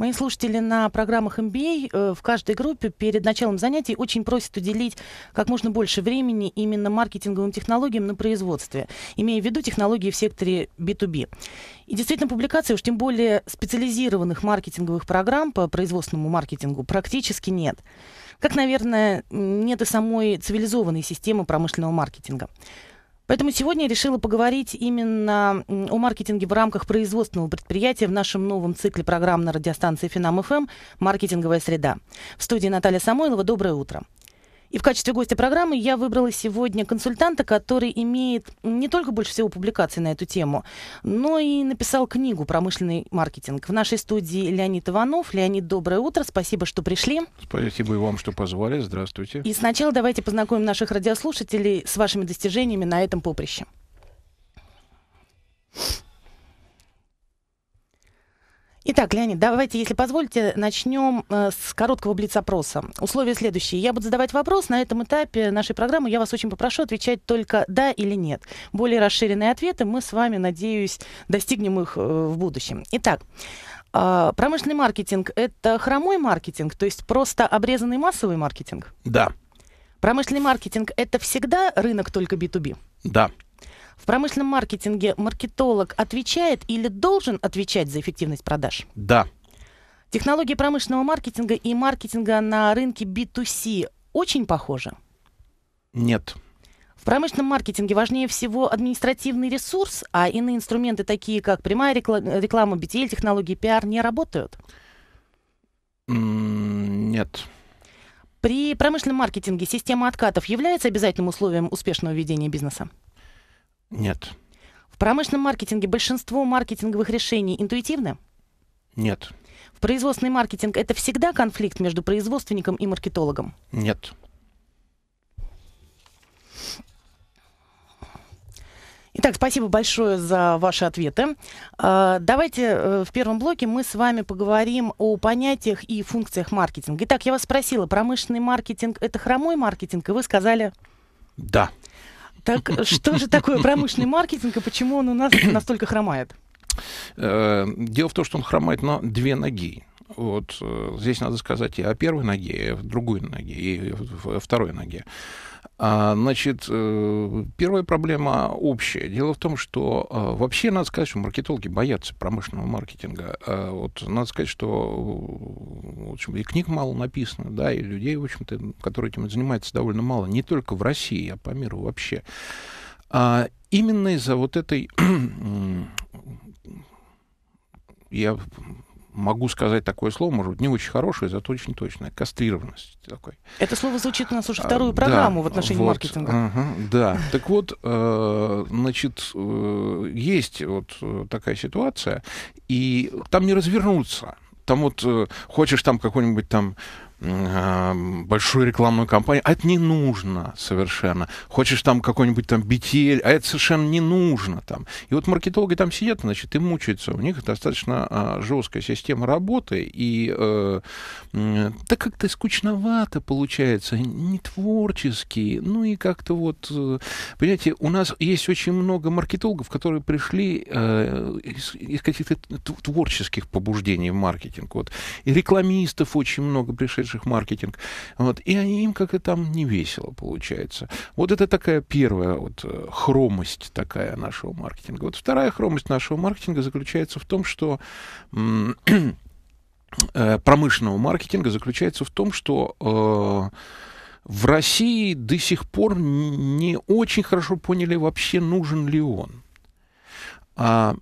Мои слушатели на программах MBA а, э, в каждой группе перед началом занятий очень просят уделить как можно больше времени именно маркетинговым технологиям на производстве, имея в виду технологии в секторе B2B. И действительно, публикаций, уж тем более специализированных маркетинговых программ по производственному маркетингу практически нет. Как, наверное, нет и самой цивилизованной системы промышленного маркетинга. Поэтому сегодня я решила поговорить именно о маркетинге в рамках производственного предприятия в нашем новом цикле программ на радиостанции «Финам-ФМ. Маркетинговая среда». В студии Наталья Самойлова. Доброе утро. И в качестве гостя программы я выбрала сегодня консультанта, который имеет не только больше всего публикаций на эту тему, но и написал книгу «Промышленный маркетинг». В нашей студии Леонид Иванов. Леонид, доброе утро. Спасибо, что пришли. Спасибо и вам, что позвали. Здравствуйте. И сначала давайте познакомим наших радиослушателей с вашими достижениями на этом поприще. Итак, Леонид, давайте, если позволите, начнем э, с короткого блиц-опроса. Условия следующие. Я буду задавать вопрос. На этом этапе нашей программы я вас очень попрошу отвечать только «да» или «нет». Более расширенные ответы мы с вами, надеюсь, достигнем их э, в будущем. Итак, а, промышленный маркетинг – это хромой маркетинг, то есть просто обрезанный массовый маркетинг? Да. Промышленный маркетинг – это всегда рынок только B2B? Да. В промышленном маркетинге маркетолог отвечает или должен отвечать за эффективность продаж? Да. Технологии промышленного маркетинга и маркетинга на рынке B2C очень похожи? Нет. В промышленном маркетинге важнее всего административный ресурс, а иные инструменты, такие как прямая реклама, BTL, технологии PR не работают? Нет. При промышленном маркетинге система откатов является обязательным условием успешного ведения бизнеса? Нет. В промышленном маркетинге большинство маркетинговых решений интуитивны? Нет. В производственный маркетинг это всегда конфликт между производственником и маркетологом? Нет. Итак, спасибо большое за ваши ответы. А, давайте э, в первом блоке мы с вами поговорим о понятиях и функциях маркетинга. Итак, я вас спросила, промышленный маркетинг – это хромой маркетинг, и вы сказали… Да. Так э, что же такое промышленный маркетинг и почему он у нас настолько хромает? Э, дело в том, что он хромает на две ноги. Вот э, здесь надо сказать и о первой ноге, и о другой ноге, и о второй ноге. А, значит, э, первая проблема общая. Дело в том, что э, вообще надо сказать, что маркетологи боятся промышленного маркетинга. Э, вот надо сказать, что в общем, и книг мало написано, да, и людей, в общем-то, которые этим занимаются, довольно мало. Не только в России, а по миру вообще. А именно из-за вот этой я могу сказать такое слово, может быть, не очень хорошее, зато очень точное. Кастрированность такой. Это слово звучит у нас уже а, вторую программу да, в отношении вот, маркетинга. Ага, да. Так вот, э, значит, э, есть вот э, такая ситуация, и там не развернуться там вот хочешь там какой-нибудь там большую рекламную кампанию, а это не нужно совершенно. Хочешь там какой-нибудь там BTL, а это совершенно не нужно там. И вот маркетологи там сидят, значит, и мучаются. У них достаточно а, жесткая система работы, и э, так как-то скучновато получается, не творчески, ну и как-то вот, э, понимаете, у нас есть очень много маркетологов, которые пришли э, из, из каких-то творческих побуждений в маркетинг. Вот. И рекламистов очень много пришли менеджерах маркетинг. Вот, и они, им как то там не весело получается. Вот это такая первая вот э, хромость такая нашего маркетинга. Вот вторая хромость нашего маркетинга заключается в том, что э, промышленного маркетинга заключается в том, что э, в России до сих пор не очень хорошо поняли вообще, нужен ли он. А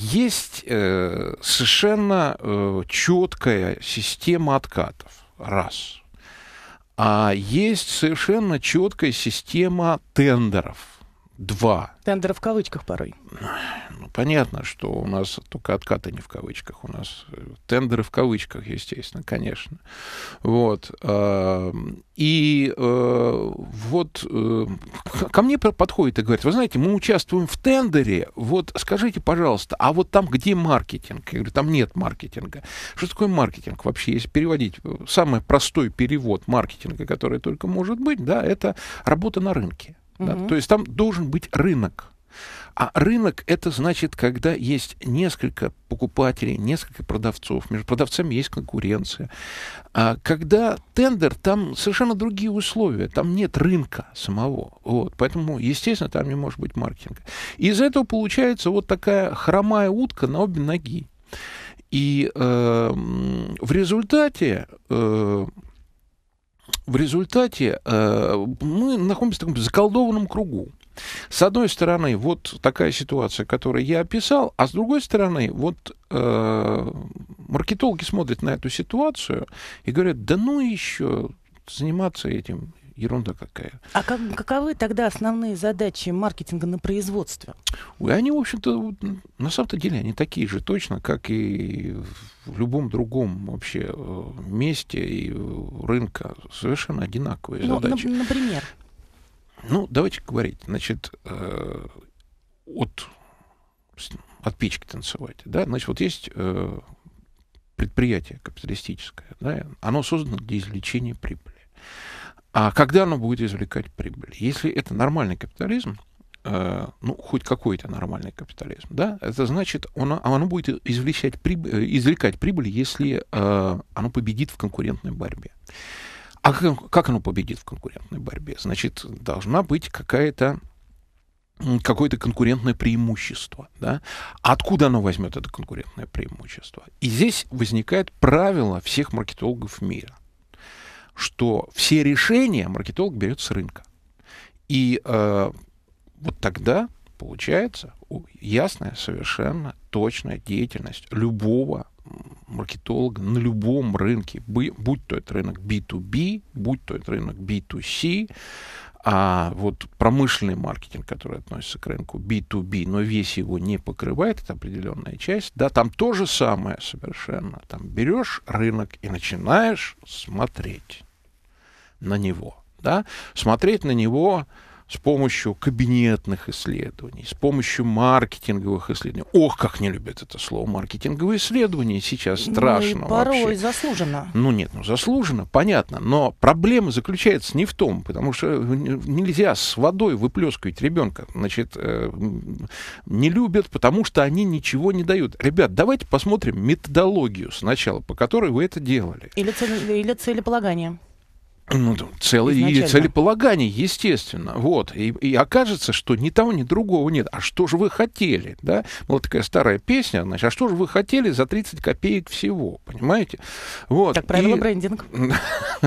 есть э, совершенно э, четкая система откатов раз. А есть совершенно четкая система тендеров – два. Тендеры в кавычках порой. Ну, понятно, что у нас только откаты не в кавычках. У нас э, тендеры в кавычках, естественно, конечно. Вот. А, и э, вот э, ко мне подходит и говорит, вы знаете, мы участвуем в тендере, вот скажите, пожалуйста, а вот там где маркетинг? Я говорю, там нет маркетинга. Что такое маркетинг вообще? Если переводить, самый простой перевод маркетинга, который только может быть, да, это работа на рынке. Да? То есть там должен быть рынок. А рынок это значит, когда есть несколько покупателей, несколько продавцов, между продавцами есть конкуренция. А когда тендер, там совершенно другие условия, там нет рынка самого. Вот, поэтому, естественно, там не может быть маркетинга. И из этого получается вот такая хромая утка на обе ноги. И э, в результате э, в результате э, мы находимся в таком заколдованном кругу. С одной стороны, вот такая ситуация, которую я описал, а с другой стороны, вот э, маркетологи смотрят на эту ситуацию и говорят, да ну еще заниматься этим, ерунда какая. А как, каковы тогда основные задачи маркетинга на производстве? Ой, они, в общем-то, на самом-то деле, они такие же точно, как и в любом другом вообще э, месте и рынка. Совершенно одинаковые ну, задачи. На, например? Ну, давайте говорить. Значит, э, от, от печки танцевать. Да? Значит, вот есть э, предприятие капиталистическое. Да? Оно создано для извлечения прибыли. А когда оно будет извлекать прибыль? Если это нормальный капитализм, э, ну, хоть какой-то нормальный капитализм, да, это значит, оно, а оно будет извлекать прибыль, э, извлекать прибыль, если э, оно победит в конкурентной борьбе. А как оно победит в конкурентной борьбе? Значит, должна быть какая-то какое-то конкурентное преимущество. Да? Откуда оно возьмет это конкурентное преимущество? И здесь возникает правило всех маркетологов мира что все решения маркетолог берет с рынка. И э, вот тогда получается ясная, совершенно точная деятельность любого маркетолога на любом рынке, будь то это рынок B2B, будь то это рынок B2C, а вот промышленный маркетинг, который относится к рынку B2B, но весь его не покрывает, это определенная часть, да, там то же самое совершенно. Там берешь рынок и начинаешь смотреть на него. Да? Смотреть на него с помощью кабинетных исследований, с помощью маркетинговых исследований. Ох, как не любят это слово маркетинговые исследования сейчас страшно ну, и порой вообще. заслуженно. Ну нет, ну заслуженно, понятно, но проблема заключается не в том, потому что э, нельзя с водой выплескивать ребенка. Значит, э, не любят, потому что они ничего не дают. Ребят, давайте посмотрим методологию сначала, по которой вы это делали. Или, цель, или целеполагание. Ну, целый, Изначально. и целеполагание, естественно. Вот. И, и окажется, что ни того, ни другого нет. А что же вы хотели? Да? Была ну, такая старая песня, значит, а что же вы хотели за 30 копеек всего? Понимаете? Вот. Как правило, и... брендинг.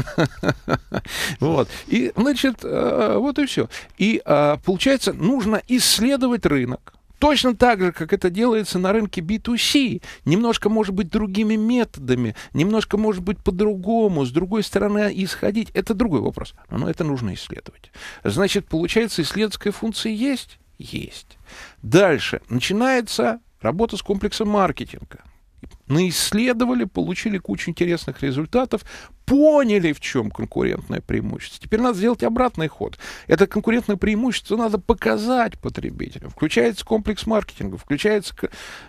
Вот. И, значит, э, вот и все. И э, получается, нужно исследовать рынок Точно так же, как это делается на рынке B2C. Немножко, может быть, другими методами, немножко, может быть, по-другому, с другой стороны исходить. Это другой вопрос. Но это нужно исследовать. Значит, получается, исследовательская функция есть? Есть. Дальше. Начинается работа с комплексом маркетинга наисследовали, получили кучу интересных результатов, поняли, в чем конкурентное преимущество. Теперь надо сделать обратный ход. Это конкурентное преимущество надо показать потребителю. Включается комплекс маркетинга, включается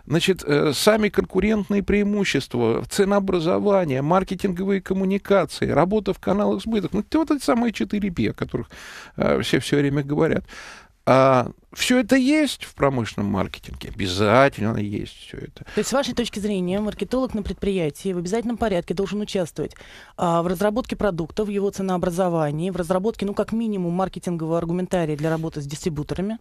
значит, э, сами конкурентные преимущества, ценообразование, маркетинговые коммуникации, работа в каналах сбыток. Ну, это вот эти самые 4P, о которых э, все все время говорят. А все это есть в промышленном маркетинге. Обязательно есть все это. То есть, с вашей точки зрения, маркетолог на предприятии в обязательном порядке должен участвовать а, в разработке продукта, в его ценообразовании, в разработке, ну, как минимум, маркетингового аргументария для работы с дистрибуторами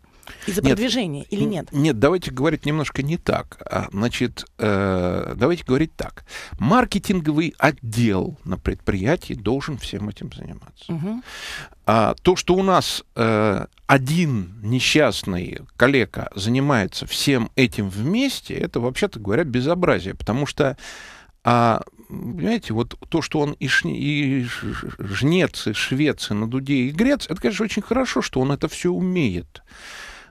и за продвижение, или нет? Нет, давайте говорить немножко не так. А, значит, э, давайте говорить так. Маркетинговый отдел на предприятии должен всем этим заниматься. Угу. А, то, что у нас э, один несчастный частный коллега занимается всем этим вместе, это, вообще-то говоря, безобразие, потому что а понимаете, вот то, что он и, шне, и жнец, и швец, и на дуде, и грец, это, конечно, очень хорошо, что он это все умеет.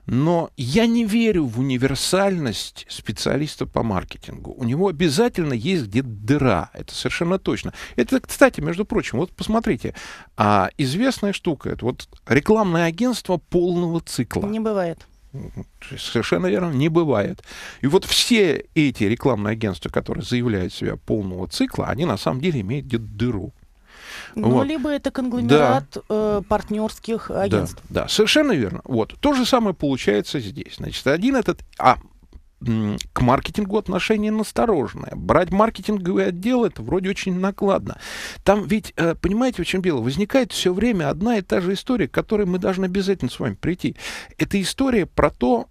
Но я не верю в универсальность специалиста по маркетингу. У него обязательно есть где-то дыра. Это совершенно точно. Это, кстати, между прочим, вот посмотрите. А, известная штука. Это вот рекламное агентство полного цикла. Не бывает. Совершенно верно, не бывает. И вот все эти рекламные агентства, которые заявляют себя полного цикла, они на самом деле имеют где-то дыру. Ну, вот. либо это конгломерат да. э, партнерских агентств. Да, да, совершенно верно. Вот. То же самое получается здесь. Значит, один этот... А, к маркетингу отношение настороженное. Брать маркетинговый отдел это вроде очень накладно. Там ведь, э, понимаете, в чем дело? Возникает все время одна и та же история, к которой мы должны обязательно с вами прийти. Это история про то,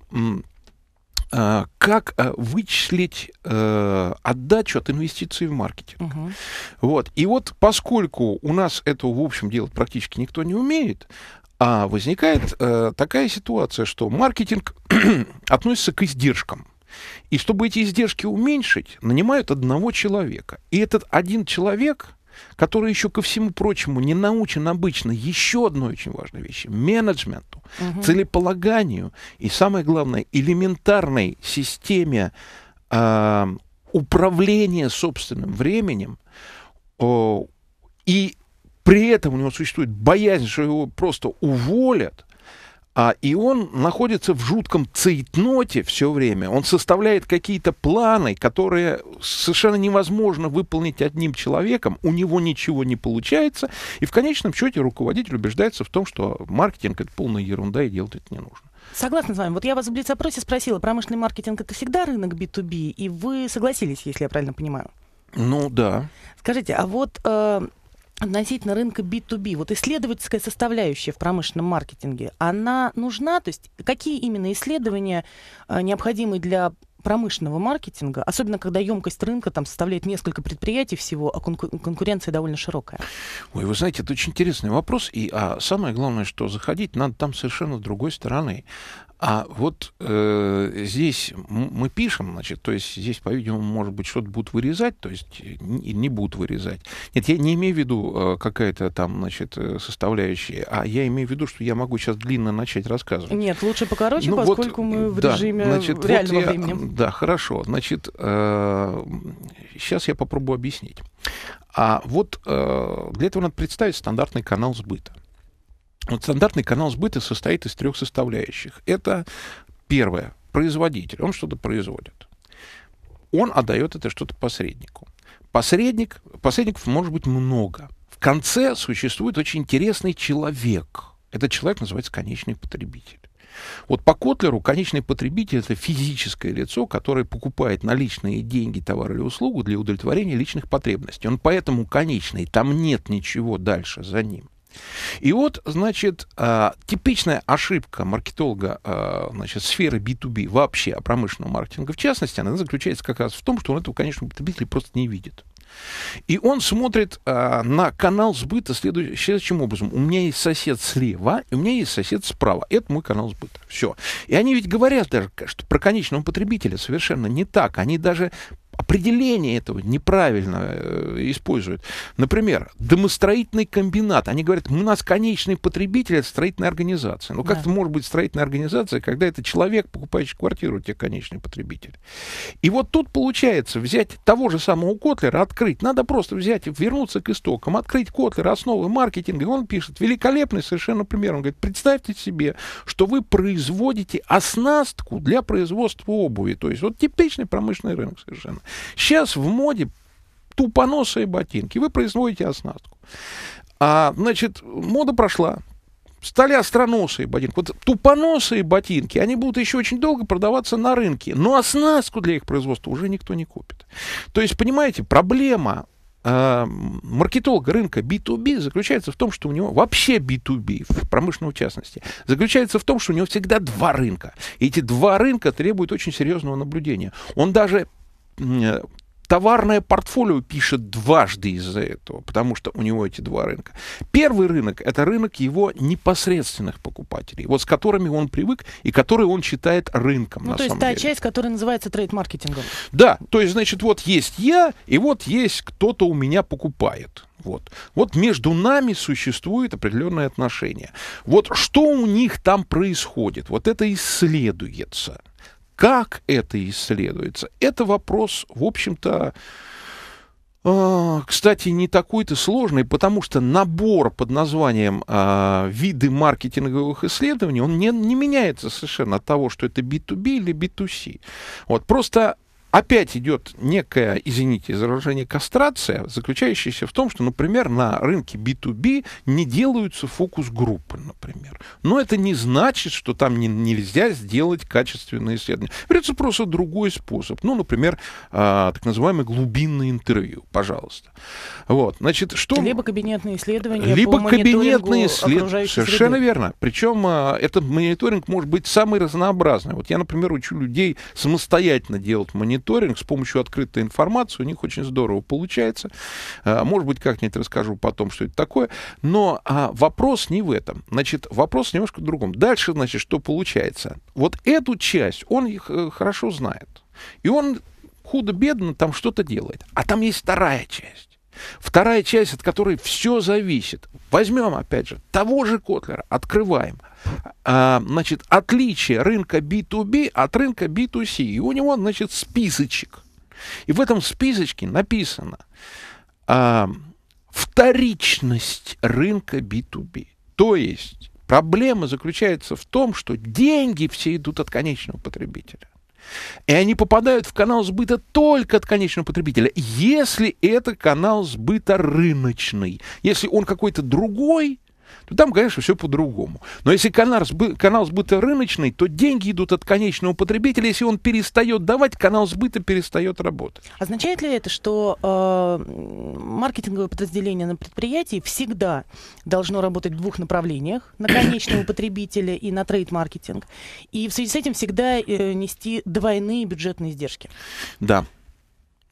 Э, как э, вычислить э, отдачу от инвестиций в маркетинг. Угу. Вот. И вот поскольку у нас этого, в общем, делать практически никто не умеет, а возникает такая ситуация, что маркетинг относится к издержкам. И чтобы эти издержки уменьшить, нанимают одного человека. И этот один человек который еще ко всему прочему не научен обычно еще одной очень важной вещи – менеджменту, угу. целеполаганию и, самое главное, элементарной системе э, управления собственным временем. Э, и при этом у него существует боязнь, что его просто уволят – а, и он находится в жутком цейтноте все время. Он составляет какие-то планы, которые совершенно невозможно выполнить одним человеком. У него ничего не получается. И в конечном счете руководитель убеждается в том, что маркетинг — это полная ерунда, и делать это не нужно. Согласна с вами. Вот я вас в Блиц-опросе спросила, промышленный маркетинг — это всегда рынок B2B, и вы согласились, если я правильно понимаю? Ну да. Скажите, а вот э, относительно рынка B2B, вот исследовательская составляющая в промышленном маркетинге, она нужна? То есть какие именно исследования э, необходимы для промышленного маркетинга, особенно когда емкость рынка там составляет несколько предприятий всего, а конкуренция довольно широкая? Ой, вы знаете, это очень интересный вопрос. И а самое главное, что заходить надо там совершенно с другой стороны. А вот э, здесь мы пишем, значит, то есть здесь, по-видимому, может быть, что-то будут вырезать, то есть не, не будут вырезать. Нет, я не имею в виду э, какая-то там, значит, э, составляющая, а я имею в виду, что я могу сейчас длинно начать рассказывать. Нет, лучше покороче, ну, поскольку вот, мы в да, режиме значит, реального вот я, времени. Да, хорошо. Значит, э, сейчас я попробую объяснить. А вот э, для этого надо представить стандартный канал сбыта. Вот стандартный канал сбыта состоит из трех составляющих. Это первое, производитель, он что-то производит. Он отдает это что-то посреднику. Посредник, посредников может быть много. В конце существует очень интересный человек. Этот человек называется конечный потребитель. Вот по Котлеру конечный потребитель это физическое лицо, которое покупает наличные деньги, товар или услугу для удовлетворения личных потребностей. Он поэтому конечный, там нет ничего дальше за ним. И вот, значит, а, типичная ошибка маркетолога а, значит, сферы B2B вообще, промышленного маркетинга в частности, она заключается как раз в том, что он этого, конечно, потребитель просто не видит. И он смотрит а, на канал сбыта следующим образом. У меня есть сосед слева, и у меня есть сосед справа. Это мой канал сбыта. Все. И они ведь говорят даже что про конечного потребителя совершенно не так. Они даже определение этого неправильно э, используют. Например, домостроительный комбинат. Они говорят, у нас конечный потребитель — это строительная организация. Но ну, как-то может быть строительная организация, когда это человек, покупающий квартиру, у тебя конечный потребитель. И вот тут получается взять того же самого Котлера, открыть. Надо просто взять, вернуться к истокам, открыть Котлер, основы маркетинга. И он пишет, великолепный совершенно пример. Он говорит, представьте себе, что вы производите оснастку для производства обуви. То есть вот типичный промышленный рынок совершенно. Сейчас в моде тупоносые ботинки. Вы производите оснастку. А, значит, мода прошла. Стали остроносые ботинки. Вот тупоносые ботинки, они будут еще очень долго продаваться на рынке. Но оснастку для их производства уже никто не купит. То есть, понимаете, проблема э, маркетолога рынка B2B заключается в том, что у него вообще B2B, в промышленной частности, заключается в том, что у него всегда два рынка. И эти два рынка требуют очень серьезного наблюдения. Он даже Э, товарное портфолио пишет дважды из-за этого, потому что у него эти два рынка. Первый рынок — это рынок его непосредственных покупателей, вот с которыми он привык и которые он считает рынком, ну, на то самом есть деле. та часть, которая называется трейд-маркетингом. Да, то есть, значит, вот есть я, и вот есть кто-то у меня покупает. Вот. вот между нами существует определенное отношение. Вот что у них там происходит, вот это исследуется — как это исследуется? Это вопрос, в общем-то, а, кстати, не такой-то сложный, потому что набор под названием а, «Виды маркетинговых исследований», он не, не меняется совершенно от того, что это B2B или B2C. Вот, просто опять идет некое извините за выражение, кастрация, заключающаяся в том, что, например, на рынке B2B не делаются фокус-группы, например. Но это не значит, что там не, нельзя сделать качественные исследования. Берется просто другой способ. Ну, например, э, так называемое глубинное интервью, пожалуйста. Вот, значит, что... Либо кабинетные исследования Либо кабинетные исследования. Совершенно среды. верно. Причем э, а, этот мониторинг может быть самый разнообразный. Вот я, например, учу людей самостоятельно делать мониторинг мониторинг с помощью открытой информации. У них очень здорово получается. А, может быть, как-нибудь расскажу потом, что это такое. Но а, вопрос не в этом. Значит, вопрос немножко в другом. Дальше, значит, что получается? Вот эту часть он их э, хорошо знает. И он худо-бедно там что-то делает. А там есть вторая часть Вторая часть, от которой все зависит. Возьмем, опять же, того же Котлера, открываем. А, значит, отличие рынка B2B от рынка B2C. И у него, значит, списочек. И в этом списочке написано а, вторичность рынка B2B. То есть проблема заключается в том, что деньги все идут от конечного потребителя. И они попадают в канал сбыта только от конечного потребителя. Если это канал сбыта рыночный, если он какой-то другой, то там, конечно, все по-другому. Но если канал, канал сбыта рыночный, то деньги идут от конечного потребителя. Если он перестает давать, канал сбыта перестает работать. Означает ли это, что э, маркетинговое подразделение на предприятии всегда должно работать в двух направлениях? На конечного потребителя и на трейд-маркетинг. И в связи с этим всегда э, нести двойные бюджетные издержки? Да.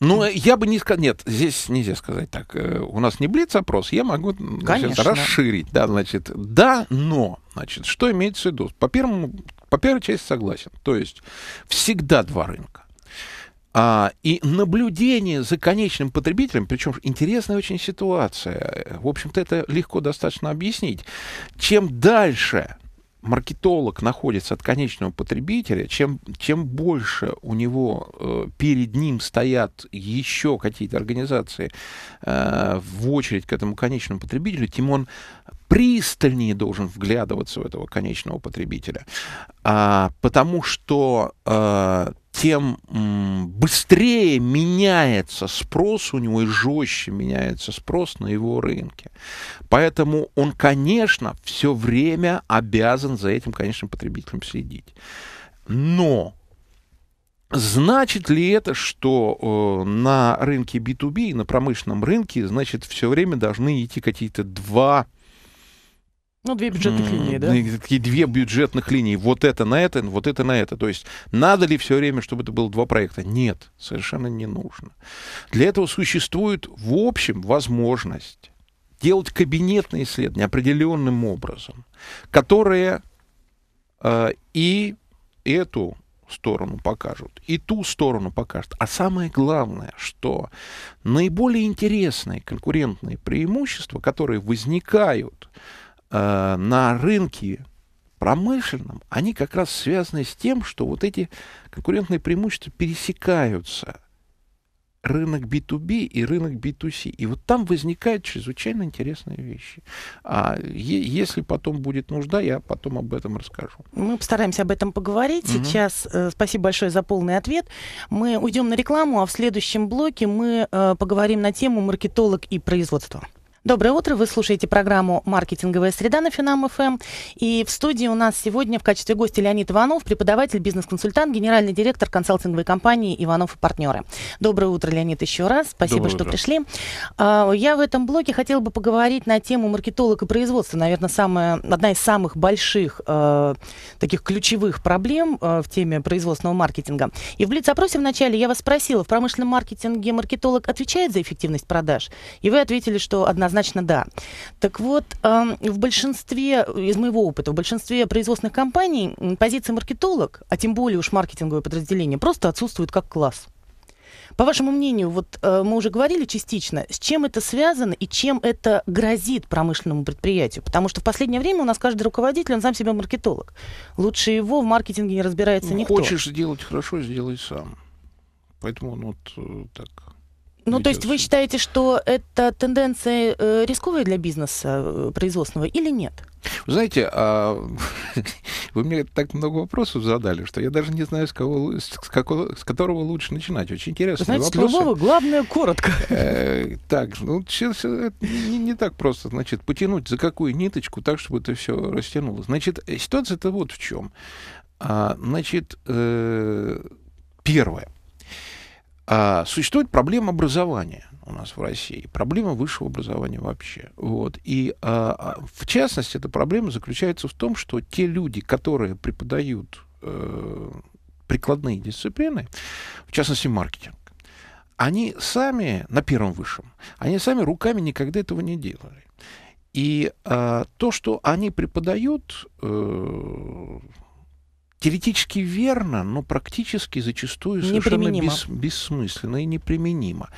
Ну, э, я бы не сказал... Нет, здесь нельзя сказать так. Э, у нас не блиц-опрос, я могу значит, расширить. Да, значит, да, но... Значит, что имеется в виду? По, первому, по первой части согласен. То есть всегда два рынка. А, и наблюдение за конечным потребителем, причем интересная очень ситуация, э, в общем-то это легко достаточно объяснить, чем дальше маркетолог находится от конечного потребителя, чем, чем больше у него э, перед ним стоят еще какие-то организации э, в очередь к этому конечному потребителю, тем он пристальнее должен вглядываться у этого конечного потребителя, а, потому что а, тем м, быстрее меняется спрос у него и жестче меняется спрос на его рынке. Поэтому он, конечно, все время обязан за этим конечным потребителем следить. Но Значит ли это, что э, на рынке B2B, на промышленном рынке, значит, все время должны идти какие-то два ну, две бюджетных линии, да? Какие две бюджетных линии. Вот это на это, вот это на это. То есть надо ли все время, чтобы это было два проекта? Нет, совершенно не нужно. Для этого существует, в общем, возможность делать кабинетные исследования определенным образом, которые э, и эту сторону покажут, и ту сторону покажут. А самое главное, что наиболее интересные конкурентные преимущества, которые возникают э, на рынке промышленном, они как раз связаны с тем, что вот эти конкурентные преимущества пересекаются. Рынок B2B и рынок B2C. И вот там возникают чрезвычайно интересные вещи. А если потом будет нужда, я потом об этом расскажу. Мы постараемся об этом поговорить угу. сейчас. Э, спасибо большое за полный ответ. Мы уйдем на рекламу, а в следующем блоке мы э, поговорим на тему маркетолог и производство. Доброе утро. Вы слушаете программу «Маркетинговая среда» на Финам ФМ. И в студии у нас сегодня в качестве гостя Леонид Иванов, преподаватель, бизнес-консультант, генеральный директор консалтинговой компании «Иванов и партнеры». Доброе утро, Леонид, еще раз. Спасибо, Доброе что утро. пришли. А, я в этом блоке хотела бы поговорить на тему маркетолог и производства. Наверное, самая, одна из самых больших э, таких ключевых проблем э, в теме производственного маркетинга. И в Блиц-опросе вначале я вас спросила, в промышленном маркетинге маркетолог отвечает за эффективность продаж? И вы ответили, что однозначно однозначно да. Так вот, эм, в большинстве, из моего опыта, в большинстве производственных компаний позиция маркетолог, а тем более уж маркетинговое подразделение, просто отсутствует как класс. По вашему мнению, вот э, мы уже говорили частично, с чем это связано и чем это грозит промышленному предприятию? Потому что в последнее время у нас каждый руководитель, он сам себя маркетолог. Лучше его в маркетинге не разбирается ну, никто. Хочешь сделать хорошо, сделай сам. Поэтому он вот э, так ну, то есть вы считаете, что это тенденция э, рисковая для бизнеса э, производственного или нет? Вы знаете, а, вы мне так много вопросов задали, что я даже не знаю, с, кого, с, какого, с которого лучше начинать. Очень интересно. Знаете, вопросы. Любого, главное, коротко. Э, так, ну, сейчас это не, не так просто. Значит, потянуть за какую ниточку так, чтобы это все растянулось. Значит, э, ситуация-то вот в чем. А, значит, э, первое. А, существует проблема образования у нас в России, проблема высшего образования вообще. Вот. И а, а, в частности, эта проблема заключается в том, что те люди, которые преподают э, прикладные дисциплины, в частности маркетинг, они сами на первом высшем, они сами руками никогда этого не делали. И э, то, что они преподают, э, теоретически верно, но практически зачастую совершенно бес, бессмысленно и неприменимо.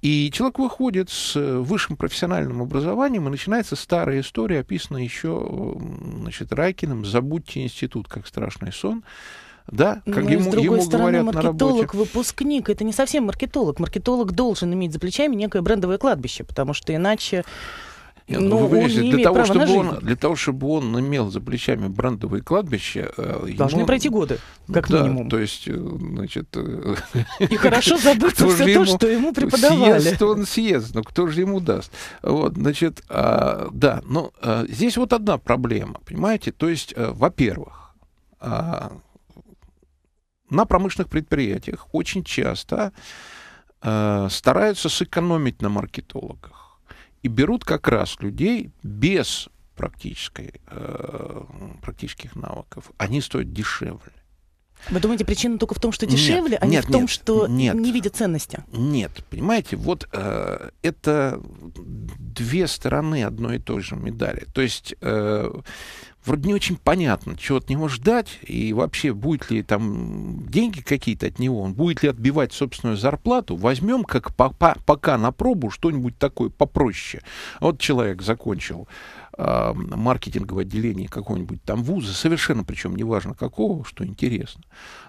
И человек выходит с э, высшим профессиональным образованием, и начинается старая история, описанная еще значит, Райкиным «Забудьте институт, как страшный сон», да, как Но ну, ему, с другой ему стороны, маркетолог, выпускник, это не совсем маркетолог. Маркетолог должен иметь за плечами некое брендовое кладбище, потому что иначе нет, ну, ну, вы понимаете, для, того, чтобы он, для того, чтобы он имел за плечами брендовые кладбища, э, Должны ему, пройти годы, ну как да, минимум. то есть, э, значит... Э, И хорошо забыться все то, что ему преподавали. Съест он съест, но ну, кто же ему даст? Вот, значит, а, да, но а, здесь вот одна проблема, понимаете? То есть, во-первых, а, на промышленных предприятиях очень часто стараются сэкономить на маркетологах. И берут как раз людей без практической, э, практических навыков. Они стоят дешевле. Вы думаете, причина только в том, что дешевле, нет, а не нет, в том, нет, что нет, не видят ценности? Нет, понимаете, вот э, это две стороны одной и той же медали. То есть э, вроде не очень понятно, чего от него ждать, и вообще будет ли там деньги какие-то от него, он будет ли отбивать собственную зарплату, возьмем как по -по пока на пробу что-нибудь такое попроще. Вот человек закончил а, маркетинговое отделение какого-нибудь там вуза, совершенно причем неважно какого, что интересно.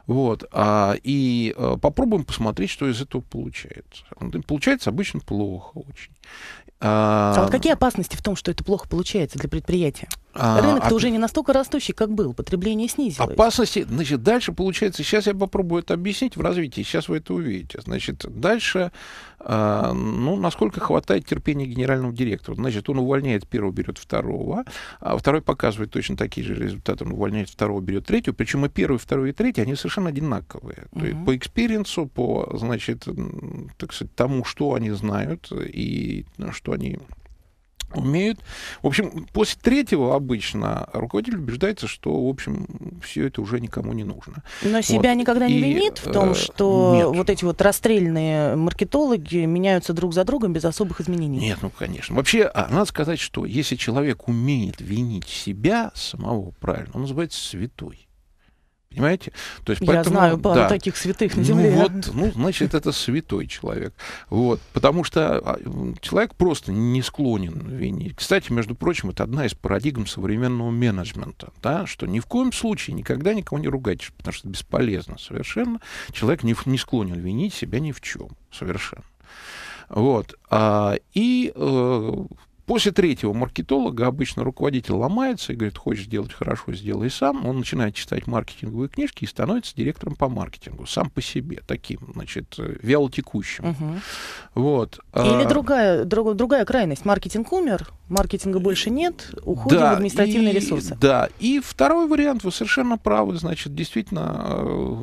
Вот, а, и э, попробуем посмотреть, что из этого получается. Ну, получается обычно плохо очень. А, а вот какие опасности в том, что это плохо получается для предприятия? А, Рынок-то а, уже не настолько растущий, как был. Потребление снизилось. Опасности... Значит, дальше получается... Сейчас я попробую это объяснить в развитии. Сейчас вы это увидите. Значит, дальше... А, ну, насколько хватает терпения генерального директора. Значит, он увольняет первого, берет второго. А второй показывает точно такие же результаты. Он увольняет второго, берет третьего. Причем и первый, второй, и третий, они совершенно одинаковые. Угу. То есть по экспириенсу, по, значит, так сказать, тому, что они знают и ну, что они умеют. В общем, после третьего обычно руководитель убеждается, что, в общем, все это уже никому не нужно. Но вот. себя никогда не и, винит в том, э, что нет. вот эти вот расстрельные маркетологи меняются друг за другом без особых изменений. Нет, ну, конечно. Вообще, а надо сказать, что если человек умеет винить себя самого правильно, он называется святой. Понимаете? То есть, поэтому, Я знаю пару да. таких святых на ну земле. Ну, вот, ну, значит, это святой человек. Вот, потому что а, человек просто не склонен винить. Кстати, между прочим, это одна из парадигм современного менеджмента, да, что ни в коем случае никогда никого не ругайте, потому что бесполезно совершенно. Человек не, не склонен винить себя ни в чем совершенно. Вот. А, и э, После третьего маркетолога обычно руководитель ломается и говорит, хочешь сделать хорошо, сделай сам. Он начинает читать маркетинговые книжки и становится директором по маркетингу сам по себе, таким, значит, э, вялотекущим. Угу. Вот. Или а... другая, друг, другая крайность. Маркетинг умер, маркетинга больше нет, уходим да, в административные и, ресурсы. Да, и второй вариант, вы совершенно правы, значит, действительно, э,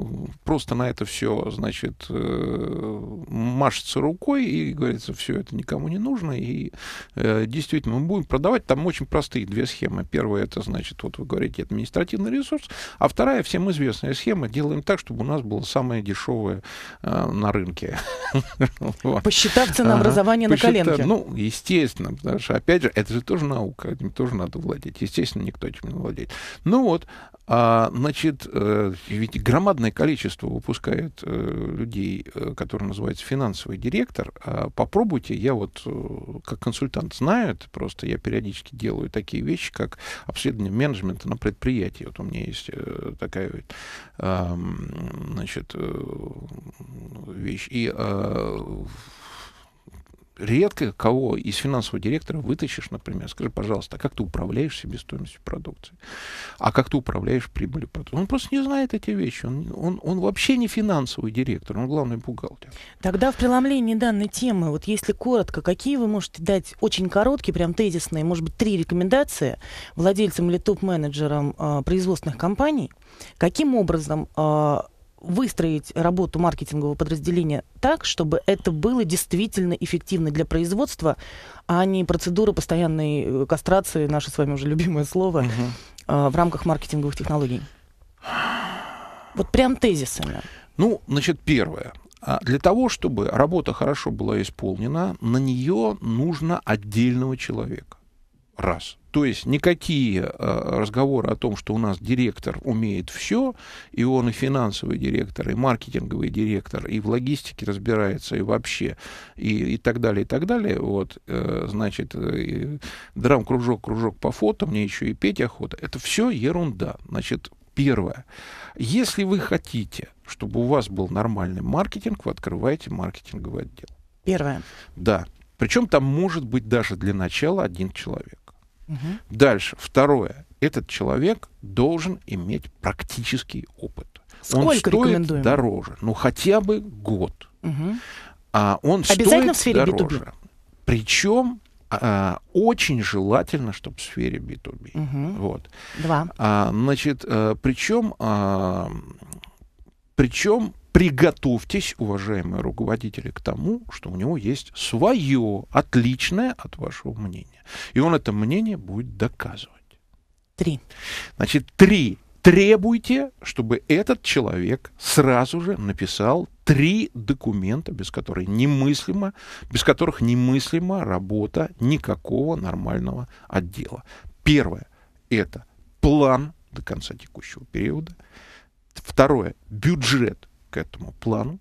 просто на это все, значит, э, машется рукой и говорится, все это никому не нужно, и э, действительно, мы будем продавать, там очень простые две схемы. Первая, это, значит, вот вы говорите, административный ресурс, а вторая, всем известная схема, делаем так, чтобы у нас было самое дешевое на рынке. Посчитав ценообразование на коленке. Ну, естественно, потому что, опять же, это же тоже наука, этим тоже надо владеть. Естественно, никто этим не владеет. Ну вот, а, значит, э, ведь громадное количество выпускает э, людей, э, которые называются финансовый директор. А попробуйте, я вот как консультант знаю это, просто я периодически делаю такие вещи, как обследование менеджмента на предприятии. Вот у меня есть такая значит, вещь. И а, редко кого из финансового директора вытащишь, например, скажи, пожалуйста, а как ты управляешь себестоимостью продукции? А как ты управляешь прибылью продукции? Он просто не знает эти вещи. Он, он, он вообще не финансовый директор, он главный бухгалтер. Тогда в преломлении данной темы, вот если коротко, какие вы можете дать очень короткие, прям тезисные, может быть, три рекомендации владельцам или топ-менеджерам э, производственных компаний, каким образом э, выстроить работу маркетингового подразделения так, чтобы это было действительно эффективно для производства, а не процедура постоянной э, кастрации, наше с вами уже любимое слово, угу. в рамках маркетинговых технологий? Вот прям тезисами. Ну, значит, первое. А для того, чтобы работа хорошо была исполнена, на нее нужно отдельного человека. Раз. То есть никакие э, разговоры о том, что у нас директор умеет все, и он и финансовый директор, и маркетинговый директор, и в логистике разбирается, и вообще, и, и так далее, и так далее. Вот, э, значит, э, драм-кружок, кружок по фото, мне еще и петь охота. Это все ерунда. Значит, первое. Если вы хотите, чтобы у вас был нормальный маркетинг, вы открываете маркетинговый отдел. Первое. Да. Причем там может быть даже для начала один человек. Угу. Дальше. Второе. Этот человек должен иметь практический опыт. Сколько он стоит дороже. Ну, хотя бы год. Угу. А он Обязательно стоит в сфере дороже. B2B. Причем а, очень желательно, чтобы в сфере B2B. Угу. Вот. Два. А, значит, а, причем, а, причем приготовьтесь, уважаемые руководители, к тому, что у него есть свое отличное от вашего мнения. И он это мнение будет доказывать. Три. Значит, три. Требуйте, чтобы этот человек сразу же написал три документа, без которых немыслимо, без которых немыслима работа никакого нормального отдела. Первое – это план до конца текущего периода. Второе – бюджет к этому плану.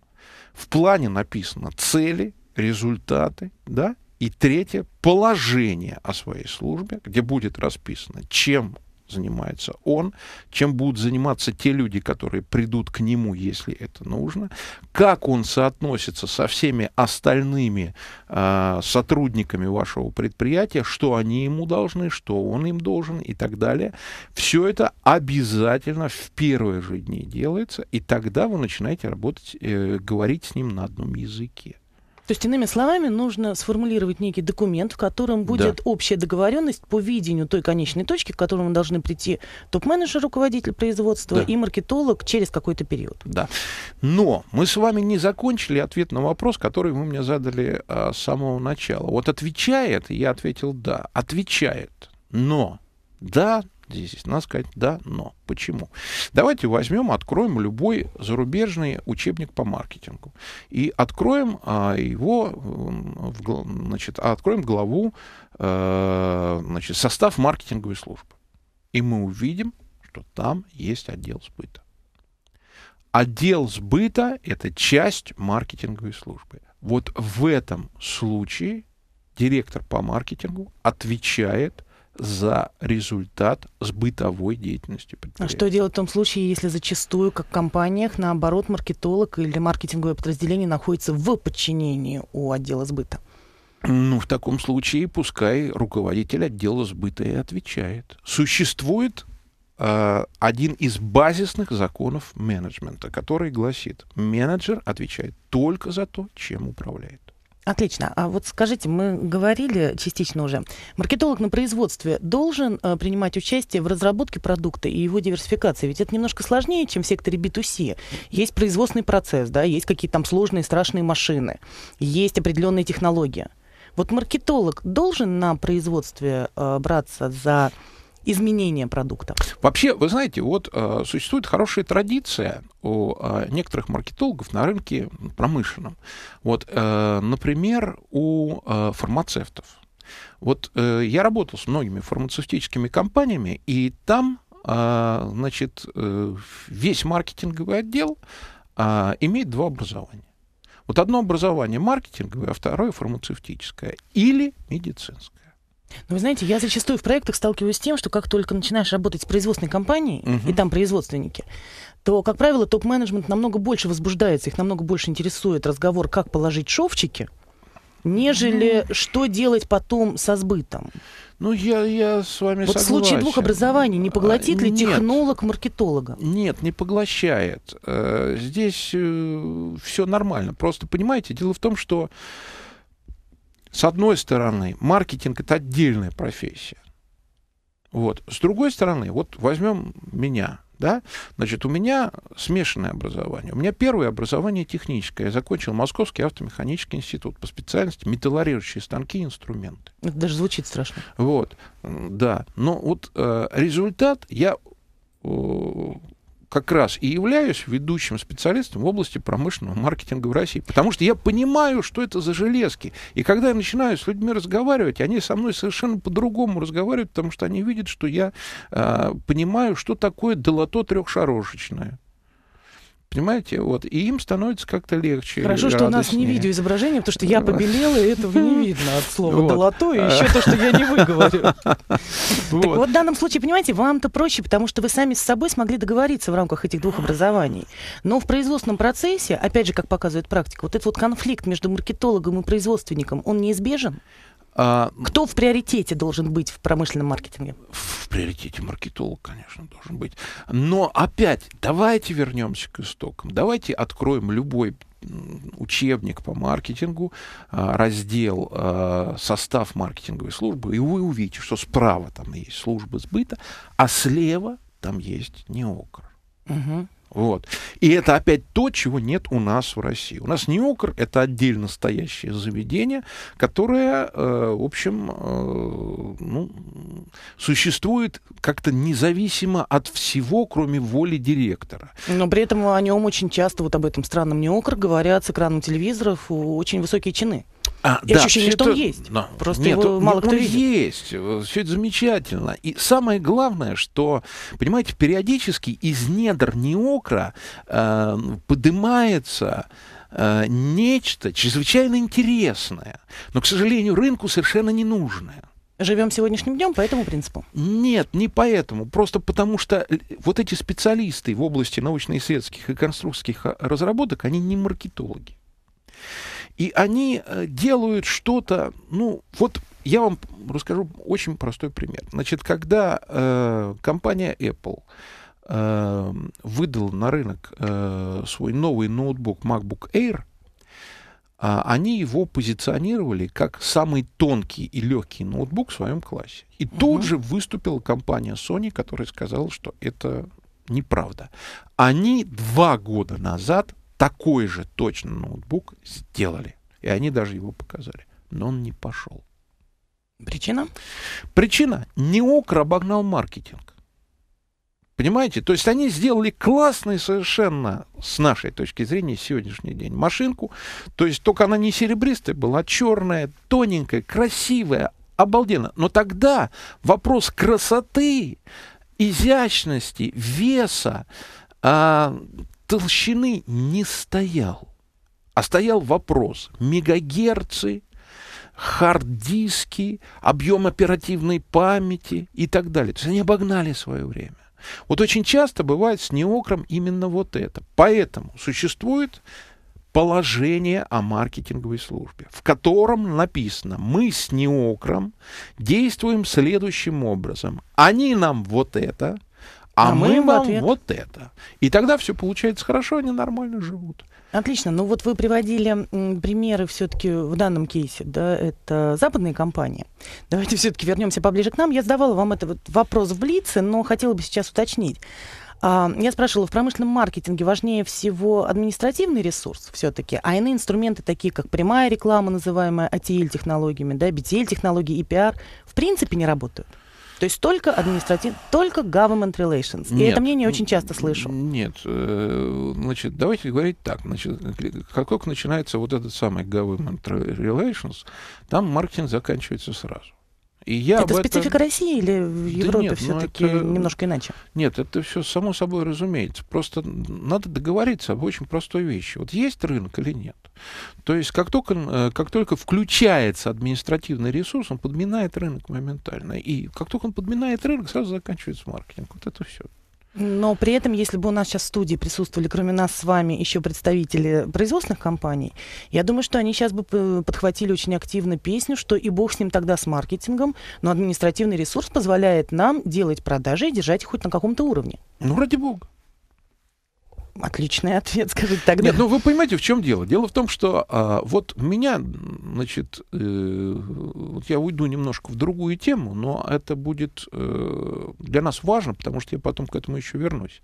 В плане написано цели, результаты, да, и третье — положение о своей службе, где будет расписано, чем занимается он, чем будут заниматься те люди, которые придут к нему, если это нужно, как он соотносится со всеми остальными э, сотрудниками вашего предприятия, что они ему должны, что он им должен и так далее. Все это обязательно в первые же дни делается, и тогда вы начинаете работать, э, говорить с ним на одном языке. То есть, иными словами, нужно сформулировать некий документ, в котором будет да. общая договоренность по видению той конечной точки, к которому должны прийти топ-менеджер, руководитель производства да. и маркетолог через какой-то период. Да. Но мы с вами не закончили ответ на вопрос, который вы мне задали а, с самого начала. Вот отвечает, я ответил да, отвечает, но да, здесь надо сказать «да, но». Почему? Давайте возьмем, откроем любой зарубежный учебник по маркетингу и откроем а, его, в, значит, откроем главу, э, значит, состав маркетинговой службы. И мы увидим, что там есть отдел сбыта. Отдел сбыта — это часть маркетинговой службы. Вот в этом случае директор по маркетингу отвечает за результат с бытовой деятельностью а предприятия. А что делать в том случае, если зачастую, как в компаниях, наоборот, маркетолог или маркетинговое подразделение находится в подчинении у отдела сбыта? Ну, в таком случае пускай руководитель отдела сбыта и отвечает. Существует э, один из базисных законов менеджмента, который гласит, менеджер отвечает только за то, чем управляет. Отлично. А вот скажите, мы говорили частично уже, маркетолог на производстве должен э, принимать участие в разработке продукта и его диверсификации, ведь это немножко сложнее, чем в секторе B2C. Есть производственный процесс, да, есть какие-то там сложные, страшные машины, есть определенные технологии. Вот маркетолог должен на производстве э, браться за изменения продуктов. Вообще, вы знаете, вот э, существует хорошая традиция у э, некоторых маркетологов на рынке промышленном. Вот, э, например, у э, фармацевтов. Вот э, я работал с многими фармацевтическими компаниями, и там, э, значит, э, весь маркетинговый отдел э, имеет два образования. Вот одно образование маркетинговое, а второе фармацевтическое или медицинское. Ну, вы знаете, я зачастую в проектах сталкиваюсь с тем, что как только начинаешь работать с производственной компанией, угу. и там производственники, то, как правило, топ-менеджмент намного больше возбуждается, их намного больше интересует разговор, как положить шовчики, нежели mm. что делать потом со сбытом. Ну, я, я с вами вот согласен. Вот в случае двух образований не поглотит ли а, Нет. технолог маркетолога? Нет, не поглощает. Э, здесь э, все нормально. Просто, понимаете, дело в том, что с одной стороны, маркетинг это отдельная профессия. Вот. С другой стороны, вот возьмем меня, да? Значит, у меня смешанное образование. У меня первое образование техническое. Я закончил Московский автомеханический институт по специальности металлорирующие станки и инструменты. Это даже звучит страшно. Вот, да. Но вот э, результат я э, как раз и являюсь ведущим специалистом в области промышленного маркетинга в России. Потому что я понимаю, что это за железки. И когда я начинаю с людьми разговаривать, они со мной совершенно по-другому разговаривают, потому что они видят, что я э, понимаю, что такое долото трехшарожечное. Понимаете, вот, и им становится как-то легче. Хорошо, что радостнее. у нас не видеоизображение, потому что я побелела, и этого не видно от слова вот. «долото» и еще то, что я не выговорю. Так вот в данном случае, понимаете, вам-то проще, потому что вы сами с собой смогли договориться в рамках этих двух образований. Но в производственном процессе, опять же, как показывает практика, вот этот вот конфликт между маркетологом и производственником, он неизбежен? А, Кто в приоритете должен быть в промышленном маркетинге? В приоритете маркетолог, конечно, должен быть. Но опять, давайте вернемся к истокам. Давайте откроем любой учебник по маркетингу, а, раздел а, состав маркетинговой службы, и вы увидите, что справа там есть служба сбыта, а слева там есть неокр. Угу. Вот. И это опять то, чего нет у нас в России. У нас неокр — это отдельно стоящее заведение, которое, э, в общем, э, ну, существует как-то независимо от всего, кроме воли директора. Но при этом о нем очень часто, вот об этом странном неокр, говорят с экраном телевизоров очень высокие чины. А, и да, ощущение, что это... он есть. Но, Просто нет, его мало кто он видит. есть. Э, Все это замечательно. И самое главное, что, понимаете, периодически из недр неокра э, поднимается э, нечто чрезвычайно интересное, но, к сожалению, рынку совершенно ненужное живем сегодняшним днем по этому принципу? Нет, не поэтому. Просто потому что э, вот эти специалисты в области научно-исследовательских и конструкторских а, разработок, они не маркетологи. И они э, делают что-то, ну, вот я вам расскажу очень простой пример. Значит, когда э, компания Apple э, выдала на рынок э, свой новый ноутбук MacBook Air, а, они его позиционировали как самый тонкий и легкий ноутбук в своем классе. И угу. тут же выступила компания Sony, которая сказала, что это неправда. Они два года назад такой же точно ноутбук сделали. И они даже его показали. Но он не пошел. Причина? Причина. Неок обогнал маркетинг. Понимаете? То есть они сделали классный совершенно, с нашей точки зрения, сегодняшний день машинку. То есть только она не серебристая была, черная, тоненькая, красивая, обалденно. Но тогда вопрос красоты, изящности, веса, а, толщины не стоял. А стоял вопрос, мегагерцы, хард-диски, объем оперативной памяти и так далее. То есть они обогнали свое время. Вот очень часто бывает с неокром именно вот это. Поэтому существует положение о маркетинговой службе, в котором написано, мы с неокром действуем следующим образом. Они нам вот это – а, а мы, мы вам ответ... вот это. И тогда все получается хорошо, они нормально живут. Отлично. Ну вот вы приводили примеры все-таки в данном кейсе, да, это западные компании. Давайте все-таки вернемся поближе к нам. Я задавала вам этот вот вопрос в Блице, но хотела бы сейчас уточнить. А, я спрашивала, в промышленном маркетинге важнее всего административный ресурс все-таки, а иные инструменты, такие как прямая реклама, называемая ATL-технологиями, а да, BTL-технологии и пиар, в принципе не работают? То есть только административ, только government relations. И это мнение очень часто слышу. Нет, э, значит, давайте говорить так. Значит, как только начинается вот этот самый government relations, там маркетинг заканчивается сразу. И я это специфика этом... России или в Европе да ну, все-таки это... немножко иначе? Нет, это все само собой разумеется. Просто надо договориться об очень простой вещи. Вот есть рынок или нет? То есть как только, э, как только включается административный ресурс, он подминает рынок моментально. И как только он подминает рынок, сразу заканчивается маркетинг. Вот это все. Но при этом, если бы у нас сейчас в студии присутствовали, кроме нас с вами, еще представители производственных компаний, я думаю, что они сейчас бы э, подхватили очень активно песню, что и бог с ним тогда с маркетингом, но административный ресурс позволяет нам делать продажи и держать их хоть на каком-то уровне. Ну, ради бога. Отличный ответ, скажите тогда. Нет, ну вы понимаете, в чем дело? Дело в том, что а, вот меня, значит, э, вот я уйду немножко в другую тему, но это будет э, для нас важно, потому что я потом к этому еще вернусь.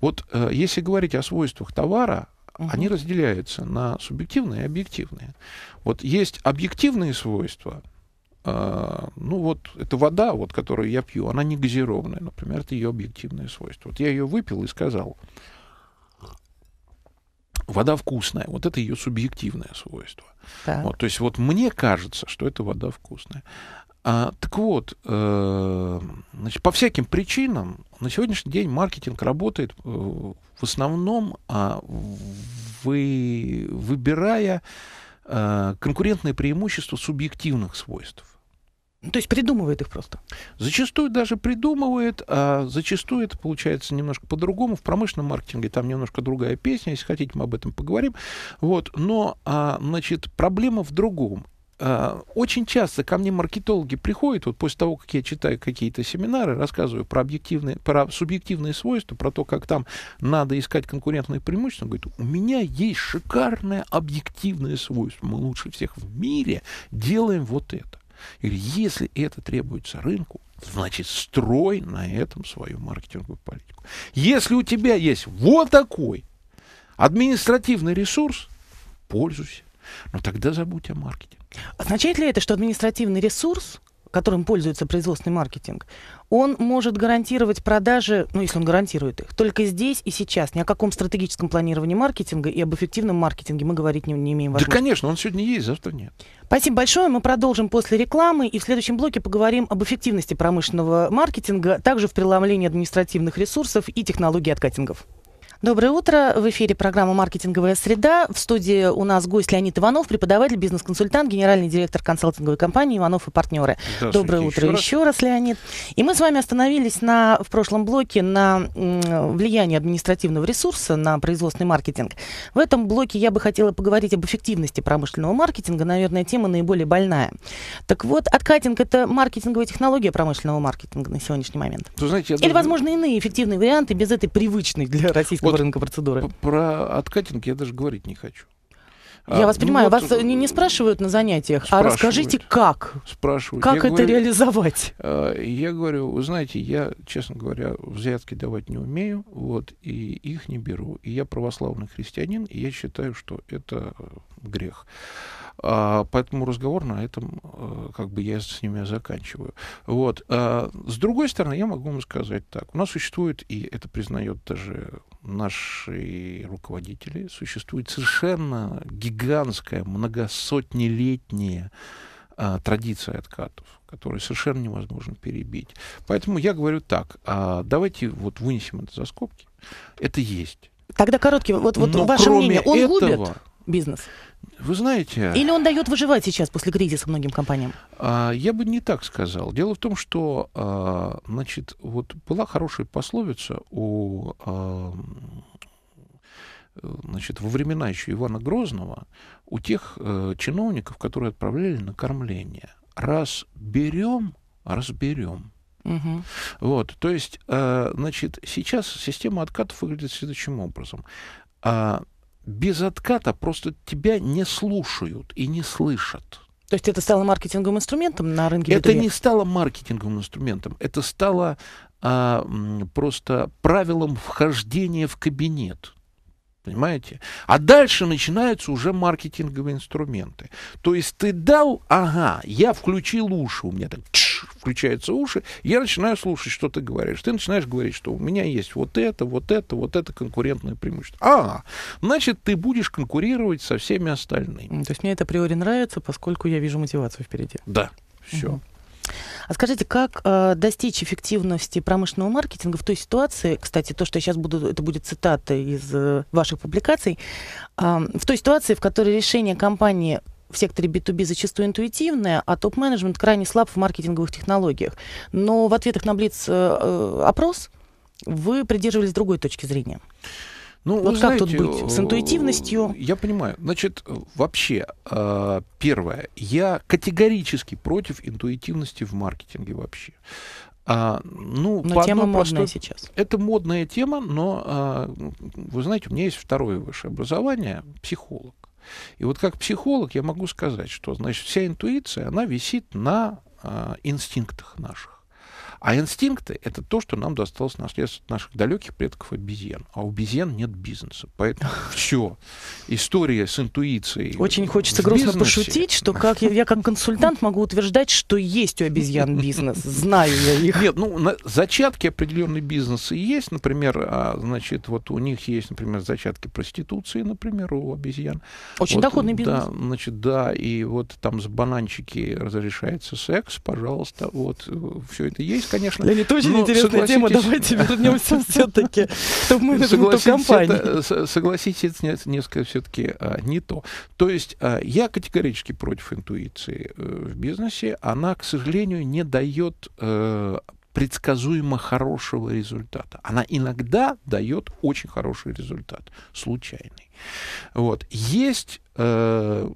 Вот э, если говорить о свойствах товара, угу. они разделяются на субъективные и объективные. Вот есть объективные свойства, а, ну вот это вода, вот, которую я пью, она не газированная, например, это ее объективное свойство. Вот я ее выпил и сказал, вода вкусная. Вот это ее субъективное свойство. Вот, то есть вот мне кажется, что эта вода вкусная. А, так вот, э, значит, по всяким причинам на сегодняшний день маркетинг работает э, в основном, а, вы, выбирая э, конкурентные преимущества субъективных свойств. Ну, то есть придумывает их просто? Зачастую даже придумывает, а зачастую это получается немножко по-другому. В промышленном маркетинге там немножко другая песня, если хотите, мы об этом поговорим. Вот. Но, а, значит, проблема в другом. А, очень часто ко мне маркетологи приходят, вот после того, как я читаю какие-то семинары, рассказываю про объективные, про субъективные свойства, про то, как там надо искать конкурентные преимущества, говорят, у меня есть шикарное объективное свойство, мы лучше всех в мире делаем вот это. И если это требуется рынку, значит, строй на этом свою маркетинговую политику. Если у тебя есть вот такой административный ресурс, пользуйся. Но тогда забудь о маркетинге. Означает ли это, что административный ресурс которым пользуется производственный маркетинг, он может гарантировать продажи, ну, если он гарантирует их, только здесь и сейчас. Ни о каком стратегическом планировании маркетинга и об эффективном маркетинге мы говорить не, не имеем возможности. Да, конечно, он сегодня есть, завтра нет. Спасибо большое. Мы продолжим после рекламы и в следующем блоке поговорим об эффективности промышленного маркетинга, также в преломлении административных ресурсов и технологии откатингов. Доброе утро. В эфире программа «Маркетинговая среда». В студии у нас гость Леонид Иванов, преподаватель, бизнес-консультант, генеральный директор консалтинговой компании «Иванов и партнеры». Доброе утро еще раз. еще раз, Леонид. И мы с вами остановились на, в прошлом блоке на влияние административного ресурса на производственный маркетинг. В этом блоке я бы хотела поговорить об эффективности промышленного маркетинга. Наверное, тема наиболее больная. Так вот, откатинг – это маркетинговая технология промышленного маркетинга на сегодняшний момент? Знаете, Или, думаю... возможно, иные эффективные варианты без этой привычной для российского вот рынка процедуры. Про откатинг я даже говорить не хочу. Я а, вас ну понимаю, вот вас э, не, не спрашивают на занятиях, а спрашивают, а расскажите, как? Спрашивают. Как я это говорю, реализовать? А, я говорю, вы знаете, я, честно говоря, взятки давать не умею, вот, и их не беру. И я православный христианин, и я считаю, что это грех. А, поэтому разговор на этом, э, как бы я с ними заканчиваю. Вот. А, с другой стороны, я могу вам сказать так. У нас существует, и это признает даже наши руководители, существует совершенно гигантская, многосотнелетняя а, традиция откатов, которую совершенно невозможно перебить. Поэтому я говорю так, давайте вот вынесем это за скобки. Это есть. Тогда короткий, вот, вот ваше мнение, он этого, губит бизнес? Вы знаете... Или он дает выживать сейчас после кризиса многим компаниям? А, я бы не так сказал. Дело в том, что, а, значит, вот была хорошая пословица у а, значит, во времена еще Ивана Грозного у тех э, чиновников, которые отправляли на кормление. Раз берем, разберем. Угу. Вот, то есть, э, значит, сейчас система откатов выглядит следующим образом без отката просто тебя не слушают и не слышат. То есть это стало маркетинговым инструментом на рынке? Это не стало маркетинговым инструментом, это стало а, просто правилом вхождения в кабинет. Понимаете? А дальше начинаются уже маркетинговые инструменты. То есть ты дал, ага, я включил уши, у меня так включаются уши, я начинаю слушать, что ты говоришь. Ты начинаешь говорить, что у меня есть вот это, вот это, вот это конкурентное преимущество. А, значит, ты будешь конкурировать со всеми остальными. То есть мне это априори нравится, поскольку я вижу мотивацию впереди. Да, все. Угу. А скажите, как э, достичь эффективности промышленного маркетинга в той ситуации, кстати, то, что я сейчас буду, это будет цитата из э, ваших публикаций, э, в той ситуации, в которой решение компании в секторе B2B зачастую интуитивная, а топ-менеджмент крайне слаб в маркетинговых технологиях. Но в ответах на Блиц-опрос э, э, вы придерживались другой точки зрения. Ну, вот как знаете, тут быть? С интуитивностью? Э, я понимаю. Значит, вообще, первое, я категорически против интуитивности в маркетинге вообще. А, ну, но по тема простой... модная сейчас. Это модная тема, но а, вы знаете, у меня есть второе высшее образование, психолог. И вот как психолог я могу сказать, что значит, вся интуиция, она висит на э, инстинктах наших. А инстинкты — это то, что нам досталось наследство от наших далеких предков обезьян. А у обезьян нет бизнеса. Поэтому все. История с интуицией. Очень хочется грустно пошутить, что как я, я как консультант могу утверждать, что есть у обезьян бизнес. Знаю я их. Нет, ну, на, зачатки определенной бизнеса есть. Например, а, значит, вот у них есть, например, зачатки проституции, например, у обезьян. Очень вот, доходный бизнес. Да, значит, да, и вот там с бананчики разрешается секс, пожалуйста, вот все это есть конечно. Леонид, очень Но ну, интересная тема, давайте вернемся все-таки к менеджменту компании. Согласитесь, это несколько все-таки а, не то. То есть а, я категорически против интуиции э, в бизнесе. Она, к сожалению, не дает э, предсказуемо хорошего результата. Она иногда дает очень хороший результат, случайный. Вот. Есть э,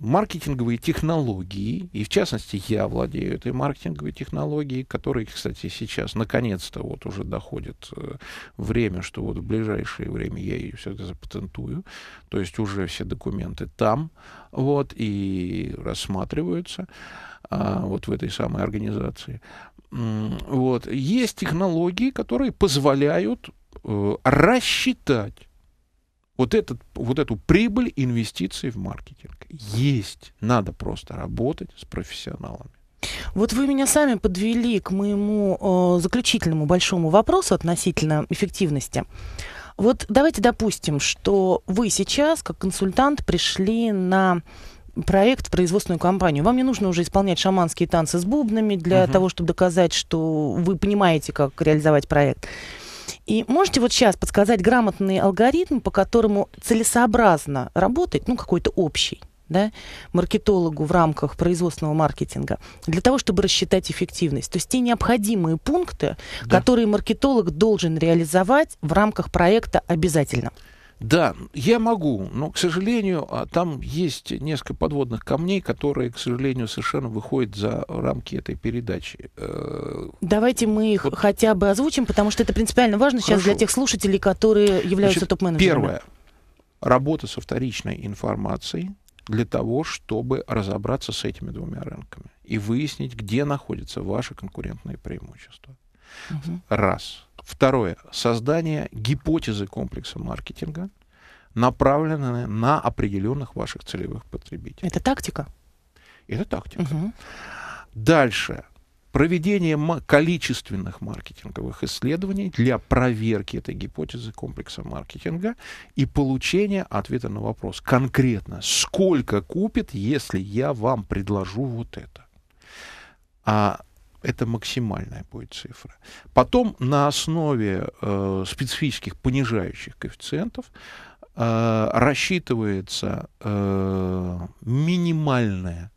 маркетинговые технологии, и в частности я владею этой маркетинговой технологией, которые, кстати, сейчас наконец-то вот уже доходит э, время, что вот в ближайшее время я ее все-таки запатентую, то есть уже все документы там, вот, и рассматриваются а, вот в этой самой организации. Вот. Есть технологии, которые позволяют э, рассчитать вот, этот, вот эту прибыль инвестиций в маркетинг. Есть. Надо просто работать с профессионалами. Вот вы меня сами подвели к моему э, заключительному большому вопросу относительно эффективности. Вот давайте допустим, что вы сейчас, как консультант, пришли на проект в производственную компанию. Вам не нужно уже исполнять шаманские танцы с бубнами для угу. того, чтобы доказать, что вы понимаете, как реализовать проект. И можете вот сейчас подсказать грамотный алгоритм, по которому целесообразно работать, ну, какой-то общий, да, маркетологу в рамках производственного маркетинга, для того, чтобы рассчитать эффективность. То есть те необходимые пункты, да. которые маркетолог должен реализовать в рамках проекта обязательно. Да, я могу, но, к сожалению, а, там есть несколько подводных камней, которые, к сожалению, совершенно выходят за рамки этой передачи. Э, Давайте мы их вот. хотя бы озвучим, потому что это принципиально важно Хорошо. сейчас для тех слушателей, которые являются топ-менеджерами. Первое. Работа со вторичной информацией для того, чтобы разобраться с этими двумя рынками и выяснить, где находятся ваши конкурентные преимущества. Угу. Раз. Второе. Создание гипотезы комплекса маркетинга, направленные на определенных ваших целевых потребителей. Это тактика? Это тактика. Угу. Дальше. Проведение количественных маркетинговых исследований для проверки этой гипотезы комплекса маркетинга и получения ответа на вопрос конкретно, сколько купит, если я вам предложу вот это. А это максимальная будет цифра. Потом на основе э, специфических понижающих коэффициентов э, рассчитывается э, минимальная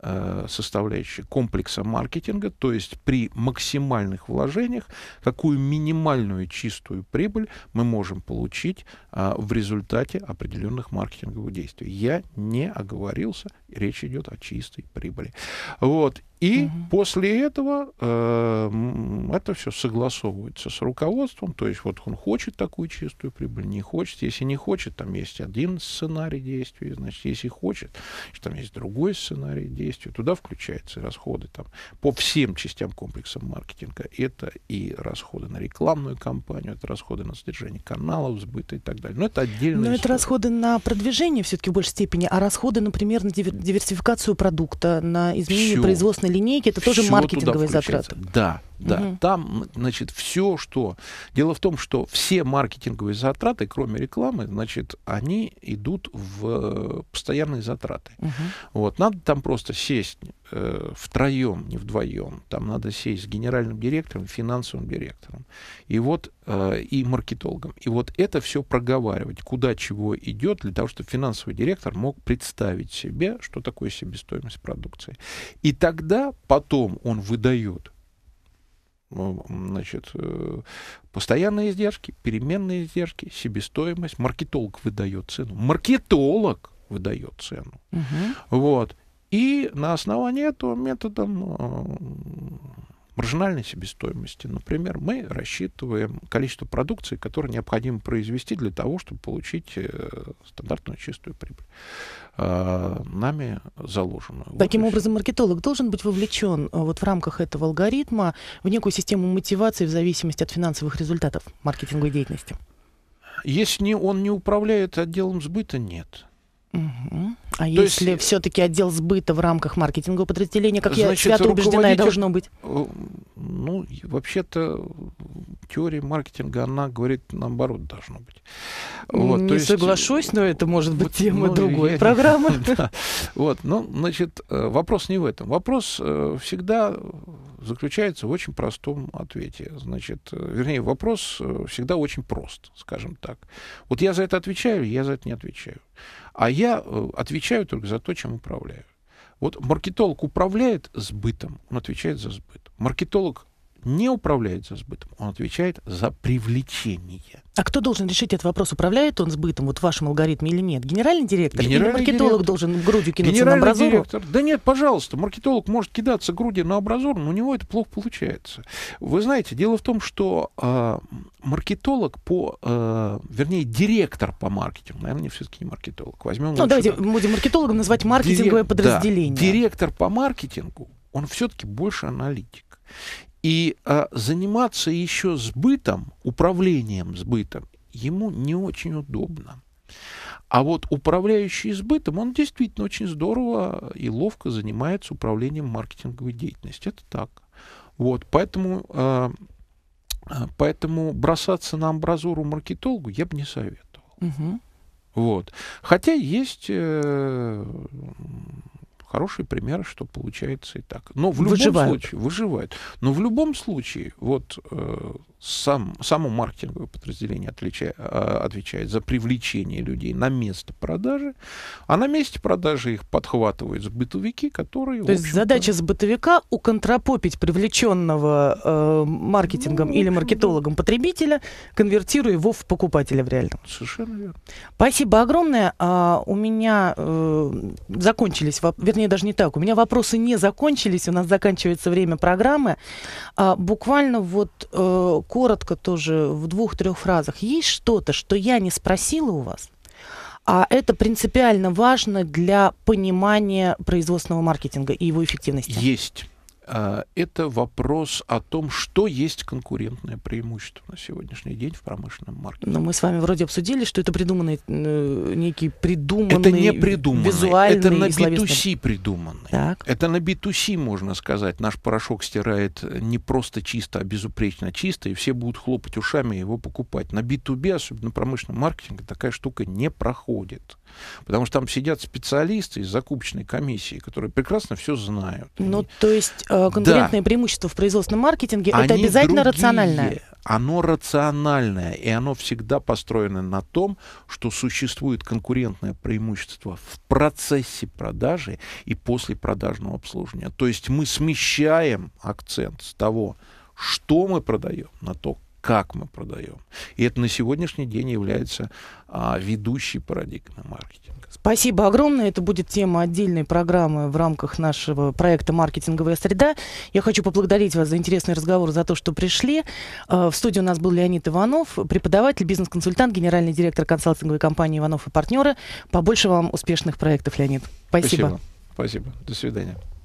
э, составляющая комплекса маркетинга, то есть при максимальных вложениях, какую минимальную чистую прибыль мы можем получить э, в результате определенных маркетинговых действий. Я не оговорился, речь идет о чистой прибыли. Вот. И угу. после этого э, это все согласовывается с руководством. То есть вот он хочет такую чистую прибыль, не хочет. Если не хочет, там есть один сценарий действия, Значит, если хочет, значит, там есть другой сценарий действия, Туда включаются расходы там, по всем частям комплекса маркетинга. Это и расходы на рекламную кампанию, это расходы на содержание каналов, сбыта и так далее. Но это отдельно. Но история. это расходы на продвижение все-таки в большей степени, а расходы, например, на диверсификацию продукта, на изменение все. производственной на линейке, это тоже маркетинговые затраты. Да, да. Угу. Там, значит, все, что... Дело в том, что все маркетинговые затраты, кроме рекламы, значит, они идут в э, постоянные затраты. Угу. Вот. Надо там просто сесть э, втроем, не вдвоем. Там надо сесть с генеральным директором, финансовым директором и, вот, э, и маркетологом. И вот это все проговаривать, куда чего идет, для того, чтобы финансовый директор мог представить себе, что такое себестоимость продукции. И тогда потом он выдает э, значит, э, постоянные издержки, переменные издержки, себестоимость. Маркетолог выдает цену. Маркетолог выдает цену. Угу. Вот. И на основании этого методом ну, маржинальной себестоимости. Например, мы рассчитываем количество продукции, которое необходимо произвести для того, чтобы получить э, стандартную чистую прибыль, э, нами заложенную. Таким вот образом, маркетолог должен быть вовлечен э, вот в рамках этого алгоритма в некую систему мотивации в зависимости от финансовых результатов маркетинговой деятельности? Если он не управляет отделом сбыта, нет. А То если есть... все-таки отдел сбыта в рамках маркетингового подразделения, как Значит, я свято руководитель... убеждена, должно быть? Э, ну, вообще-то теория маркетинга, она говорит, наоборот, должно быть. Вот, Не есть... соглашусь, но это может быть вот, тема ну, другой я... программы. да. Вот, ну, значит, э, вопрос не в этом. Вопрос э, всегда заключается в очень простом ответе. Значит, вернее, вопрос всегда очень прост, скажем так. Вот я за это отвечаю, я за это не отвечаю. А я э, отвечаю только за то, чем управляю. Вот маркетолог управляет сбытом, он отвечает за сбыт. Маркетолог не управляет за сбытом, он отвечает за привлечение. А кто должен решить этот вопрос? Управляет он сбытом вот в вашем алгоритме или нет? Генеральный директор? Генеральный или маркетолог директор. должен грудью кинуться Генеральный на абразуру? Директор. Да нет, пожалуйста, маркетолог может кидаться грудью на абразур, но у него это плохо получается. Вы знаете, дело в том, что э, маркетолог по... Э, вернее, директор по маркетингу, наверное, все-таки не маркетолог. Возьмем ну, давайте так. будем маркетологом называть маркетинговое Дирек... подразделение. Да, директор по маркетингу, он все-таки больше аналитик. И а, заниматься еще сбытом, управлением сбытом, ему не очень удобно. А вот управляющий сбытом, он действительно очень здорово и ловко занимается управлением маркетинговой деятельностью. Это так. Вот, поэтому, э, поэтому бросаться на амбразуру маркетологу я бы не советовал. Угу. Вот. Хотя есть э, хороший пример, что получается и так. Но в любом Выживают. случае выживает. Но в любом случае, вот э, сам, само маркетинговое подразделение отлича, а, отвечает за привлечение людей на место продажи, а на месте продажи их подхватывают бытовики, которые... То есть задача с сбытовика уконтропопить привлеченного э, маркетингом ну, или ну маркетологом да. потребителя, конвертируя его в покупателя в реальном. Совершенно верно. Спасибо огромное. А, у меня э, закончились, вернее, даже не так, у меня вопросы не закончились, у нас заканчивается время программы. А, буквально вот э, коротко тоже в двух-трех фразах. Есть что-то, что я не спросила у вас? А это принципиально важно для понимания производственного маркетинга и его эффективности. Есть. А, это вопрос о том, что есть конкурентное преимущество на сегодняшний день в промышленном маркете. Но мы с вами вроде обсудили, что это придуманный, э, некий придуманный, это не придуманный, визуальный Это на B2C придуманный. Так. Это на B2C, можно сказать. Наш порошок стирает э, не просто чисто, а безупречно чисто, и все будут хлопать ушами его покупать. На B2B, особенно промышленном маркетинге, такая штука не проходит. Потому что там сидят специалисты из закупочной комиссии, которые прекрасно все знают. Ну, Они... то есть э, конкурентное да. преимущество в производственном маркетинге Они это обязательно другие. рациональное. Оно рациональное, и оно всегда построено на том, что существует конкурентное преимущество в процессе продажи и после продажного обслуживания. То есть мы смещаем акцент с того, что мы продаем, на то, как мы продаем. И это на сегодняшний день является а, ведущей парадигмой маркетинга. Спасибо огромное. Это будет тема отдельной программы в рамках нашего проекта «Маркетинговая среда». Я хочу поблагодарить вас за интересный разговор, за то, что пришли. А, в студии у нас был Леонид Иванов, преподаватель, бизнес-консультант, генеральный директор консалтинговой компании «Иванов и партнеры». Побольше вам успешных проектов, Леонид. Спасибо. Спасибо. Спасибо. До свидания.